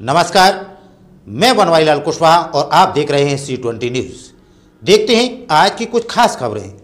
नमस्कार मैं वनवाई लाल कुशवाहा और आप देख रहे हैं सी ट्वेंटी न्यूज़ देखते हैं आज की कुछ खास खबरें